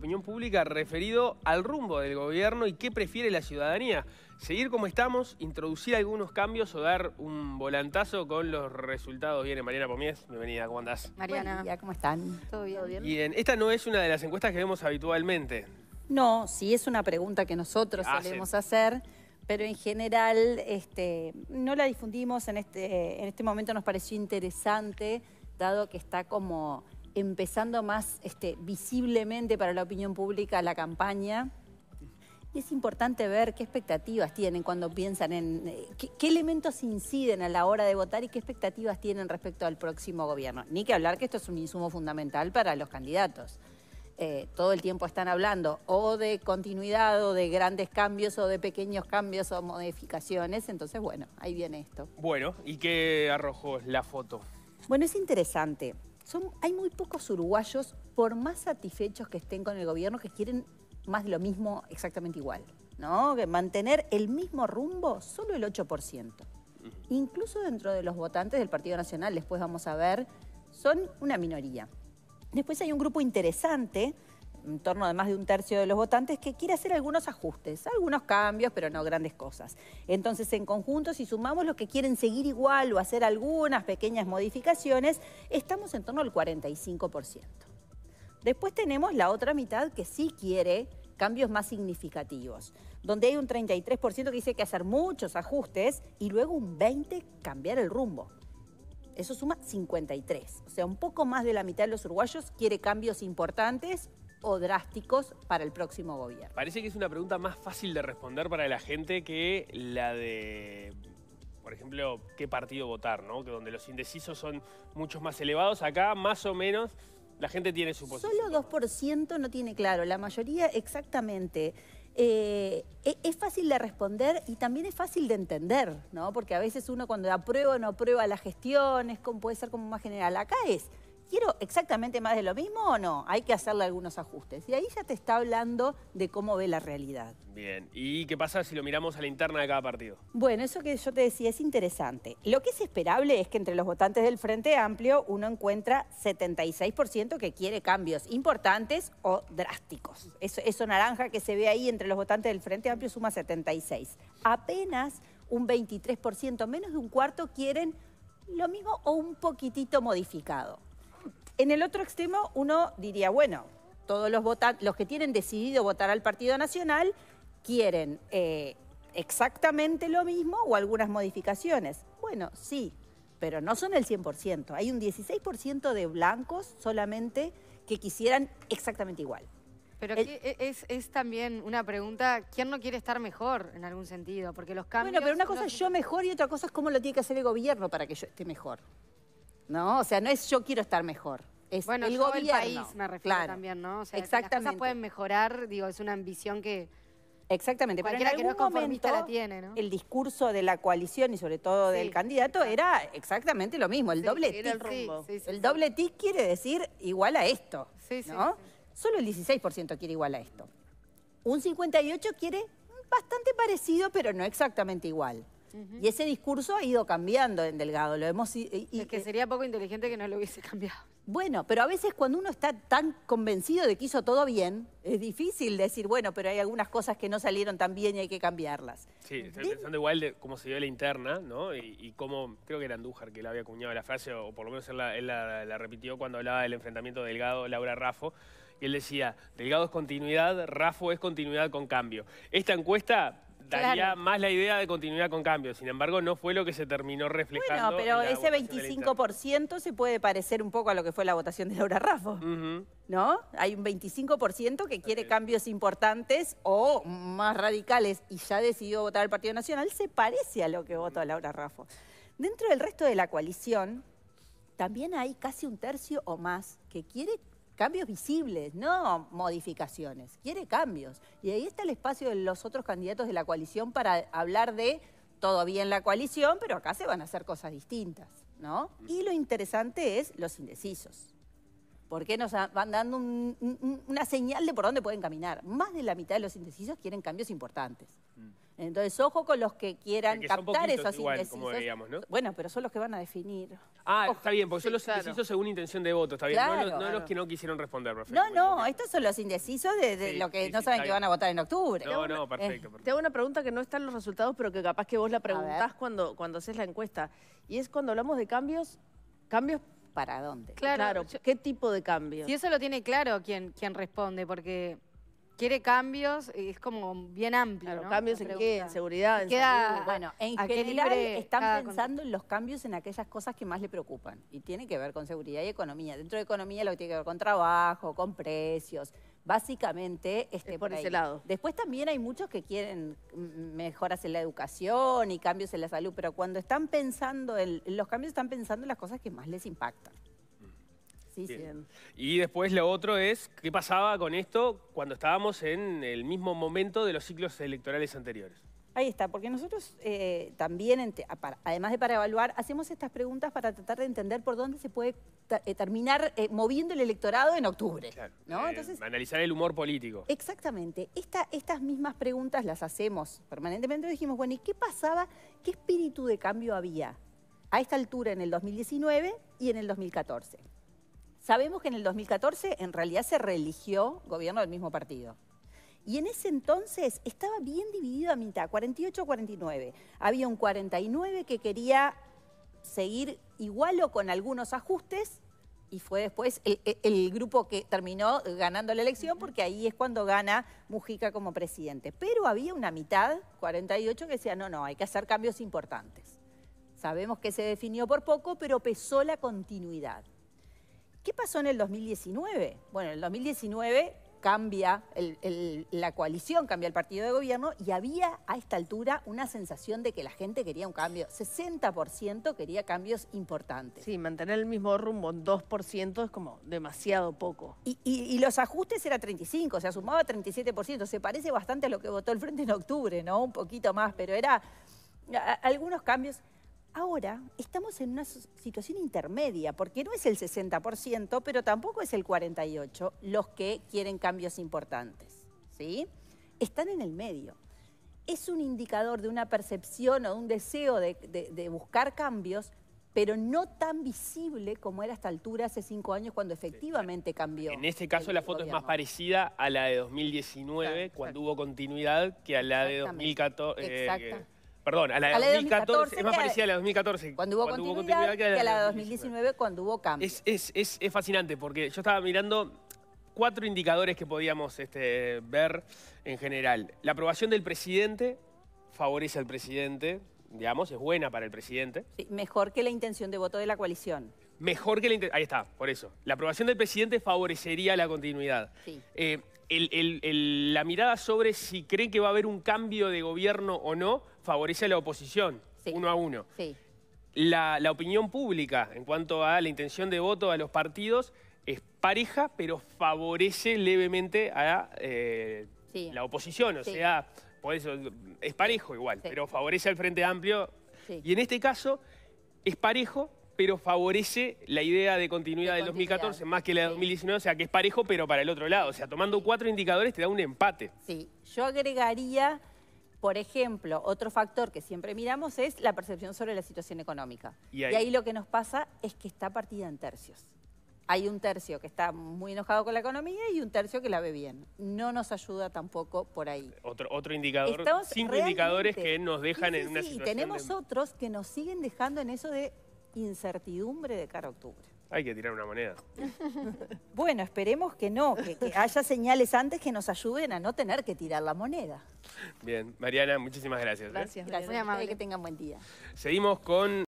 opinión pública referido al rumbo del gobierno y qué prefiere la ciudadanía. ¿Seguir como estamos, introducir algunos cambios o dar un volantazo con los resultados? Viene Mariana Pomies, bienvenida, ¿cómo andás? Mariana, ¿cómo están? ¿Todo bien? bien? Bien, esta no es una de las encuestas que vemos habitualmente. No, sí es una pregunta que nosotros sabemos ah, solemos hacer pero en general este, no la difundimos en este, en este momento nos pareció interesante, dado que está como empezando más este, visiblemente para la opinión pública la campaña. Y es importante ver qué expectativas tienen cuando piensan en eh, qué, elementos inciden a la hora de votar y qué expectativas tienen respecto al próximo gobierno. Ni que hablar que esto es un insumo fundamental para los candidatos. Eh, todo el tiempo están hablando o de continuidad o de grandes cambios o de pequeños cambios o modificaciones. Entonces, bueno, ahí viene esto. Bueno, ¿y qué arrojó la foto? Bueno, es interesante hay muy pocos uruguayos, por más satisfechos que estén con el gobierno, que quieren más de lo mismo exactamente igual. ¿no? Que mantener el mismo rumbo, solo el 8%. Incluso dentro de los votantes del Partido Nacional, después vamos a ver, son una minoría. Después hay un grupo interesante en torno de más de un tercio de los votantes, que quiere hacer algunos ajustes, algunos cambios, pero no grandes cosas. Entonces, en conjunto, si sumamos los que quieren seguir igual o hacer algunas pequeñas modificaciones, estamos en torno al 45%. Después tenemos la otra mitad que sí quiere cambios más significativos, donde hay un 33% que dice que hacer muchos ajustes y luego un 20% cambiar el rumbo. Eso suma 53, o sea, un poco más de la mitad de los uruguayos quiere cambios importantes o drásticos para el próximo gobierno. Parece que es una pregunta más fácil de responder para la gente que la de por ejemplo, qué partido votar, ¿no? Que donde los indecisos son muchos más elevados, acá más o menos la gente tiene su posición. Solo 2% no tiene claro, la mayoría exactamente. Eh, e-, es fácil de responder y también es fácil de entender, ¿no? Porque a veces uno cuando aprueba o no aprueba la gestión puede ser como más general. Acá es, ¿quiero exactamente más de lo mismo o no? Hay que hacerle algunos ajustes. Y ahí ya te está hablando de cómo ve la realidad. Bien, ¿y qué pasa si lo miramos a la interna de cada partido? Bueno, eso que yo te decía es interesante. Lo que es esperable es que entre los votantes del Frente Amplio uno encuentra 76% que quiere cambios importantes o drásticos. Eso, naranja que se ve ahí entre los votantes del Frente Amplio suma 76. Apenas un 23%, menos de un cuarto quieren lo mismo o un poquitito modificado. En el otro extremo uno diría, bueno, todos los, los que tienen decidido votar al Partido Nacional quieren eh, exactamente lo mismo o algunas modificaciones. Bueno, sí, pero no son el 100%. Hay un 16% de blancos solamente que quisieran exactamente igual. Pero aquí e-, es, también una pregunta, ¿quién no quiere estar mejor en algún sentido? Porque los cambios... Bueno, pero una cosa es yo mejor y otra cosa es cómo lo tiene que hacer el gobierno para que yo esté mejor. ¿no? O sea, no es yo quiero estar mejor. Es bueno, el país me refiero también, ¿no? O sea, Exactamente. las cosas pueden mejorar, digo, es una ambición que... Exactamente, pero en momento la tiene, ¿no? el discurso de la coalición y sobre todo del candidato era exactamente lo mismo, el doble tic. El, rumbo. el doble tic quiere decir igual a esto, ¿no? Solo el 16% quiere igual a esto. Un 58 quiere bastante parecido, pero no exactamente igual. Y ese discurso ha ido cambiando en Delgado. Lo hemos, y, y, que eh, sería poco inteligente que no lo hubiese cambiado. Bueno, pero a veces cuando uno está tan convencido de que hizo todo bien, es difícil decir, bueno, pero hay algunas cosas que no salieron tan bien y hay que cambiarlas. Sí, estoy pensando igual de cómo se dio la interna, ¿no? Y, cómo, creo que era Andújar que le había acuñado la frase, o por lo menos él, la, la, repitió cuando hablaba del enfrentamiento Delgado, Laura Raffo, y él decía, Delgado es continuidad, Rafo es continuidad con cambio. Esta encuesta daría más la idea de continuidad con cambios. Sin embargo, no fue lo que se terminó reflejando. Bueno, pero ese 25% se puede parecer un poco a lo que fue la votación de Laura Raffo. ¿No? Hay un 25% que quiere cambios importantes o más radicales y ya decidió votar al Partido Nacional. Se parece a lo que votó Laura Raffo. Dentro del resto de la coalición, también hay casi un tercio o más que quiere cambios visibles, no modificaciones, quiere cambios. Y ahí está el espacio de los otros candidatos de la coalición para hablar de todo bien la coalición, pero acá se van a hacer cosas distintas, ¿no? Y lo interesante es los indecisos. Porque nos van dando una señal de por dónde pueden caminar. Más de la mitad de los indecisos quieren cambios importantes. Entonces, ojo con los que quieran captar esos indecisos. Bueno, pero son los que van a definir. Ah, está bien, porque son los indecisos según intención de voto, está bien. no, los, que no quisieron responder, perfecto. No, no, estos son los indecisos de, lo que no saben que van a votar en octubre. No, no, perfecto, eh. Te hago una pregunta que no está en los resultados, pero que capaz que vos la preguntás cuando, cuando haces la encuesta. Y es cuando hablamos de cambios, cambios para dónde. Claro. ¿Qué tipo de cambios? Si eso lo tiene claro quien, quien responde, porque quiere cambios eh, es como bien amplio. ¿no? ¿Cambios en qué? ¿En seguridad? En queda, Bueno, en general están pensando en los cambios en aquellas cosas que más le preocupan y tiene que ver con seguridad y economía. Dentro de economía lo que tiene que ver con trabajo, con precios, básicamente este, por, ese lado. Después también hay muchos que quieren mejoras en la educación y cambios en la salud, pero cuando están pensando en los cambios están pensando en las cosas que más les impactan. Y después lo otro es, ¿qué pasaba con esto cuando estábamos en el mismo momento de los ciclos electorales anteriores? Ahí está, porque nosotros eh, también, además de para evaluar, hacemos estas preguntas para tratar de entender por dónde se puede eh, terminar eh, moviendo el electorado en octubre. Claro. analizar el humor político. Exactamente. estas mismas preguntas las hacemos permanentemente. Dijimos, bueno, ¿y qué pasaba? ¿Qué espíritu de cambio había a esta altura en el 2019 y en el 2014? Sabemos que en el 2014 en realidad se reeligió gobierno del mismo partido. Y en ese entonces estaba bien dividido a mitad, 48-49. Había un 49 que quería seguir igual o con algunos ajustes y fue después el, el, grupo que terminó ganando la elección porque ahí es cuando gana Mujica como presidente. Pero había una mitad, 48, que decía, no, no, hay que hacer cambios importantes. Sabemos que se definió por poco, pero pesó la continuidad. ¿Qué pasó en el 2019? Bueno, en el 2019 cambia la coalición, cambia el partido de gobierno y había a esta altura una sensación de que la gente quería un cambio. 60% quería cambios importantes. Sí, mantener el mismo rumbo en 2% es como demasiado poco. Y, los ajustes era 35, o sea, sumaba 37%. Se parece bastante a lo que votó el Frente en octubre, ¿no? Un poquito más, pero era algunos cambios. Ahora estamos en una situación intermedia, porque no es el 60%, pero tampoco es el 48% los que quieren cambios importantes. ¿sí? Están en el medio. Es un indicador de una percepción o un deseo de, buscar cambios, pero no tan visible como era hasta altura hace cinco años cuando efectivamente cambió. En este caso la foto es más parecida a la de 2019, cuando hubo continuidad, que a la de 2014. Eh, exacto. Perdón, a la, de 2014, es más parecida a la de 2014. Cuando hubo continuidad, que a la de 2019 cuando hubo cambio. Es, fascinante porque yo estaba mirando cuatro indicadores que podíamos este, ver en general. La aprobación del presidente favorece al presidente, digamos, es buena para el presidente. mejor que la intención de voto de la coalición mejor que la... Ahí está, por eso. La aprobación del presidente favorecería la continuidad. Eh, la mirada sobre si cree que va a haber un cambio de gobierno o no favorece a la oposición, uno a uno. La, opinión pública en cuanto a la intención de voto a los partidos es pareja, pero favorece levemente a eh, la oposición. O sea, por eso es parejo igual, pero favorece al Frente Amplio. Y en este caso es parejo, pero favorece la idea de continuidad del 2014 más que la de 2019, o sea que es parejo, pero para el otro lado. O sea, tomando cuatro indicadores te da un empate. Sí, yo agregaría, por ejemplo, otro factor que siempre miramos es la percepción sobre la situación económica. Y ahí, lo que nos pasa es que está partida en tercios. Hay un tercio que está muy enojado con la economía y un tercio que la ve bien. No nos ayuda tampoco por ahí. Otro, otro indicador, Estamos cinco indicadores que nos dejan en una situación... Y tenemos otros que nos siguen dejando en eso de incertidumbre de cara a octubre. Hay que tirar una moneda. bueno, esperemos que no, que, haya señales antes que nos ayuden a no tener que tirar la moneda. Bien, Mariana, muchísimas gracias. ¿eh? Gracias, gracias. Muy Que tengan buen día. Seguimos con...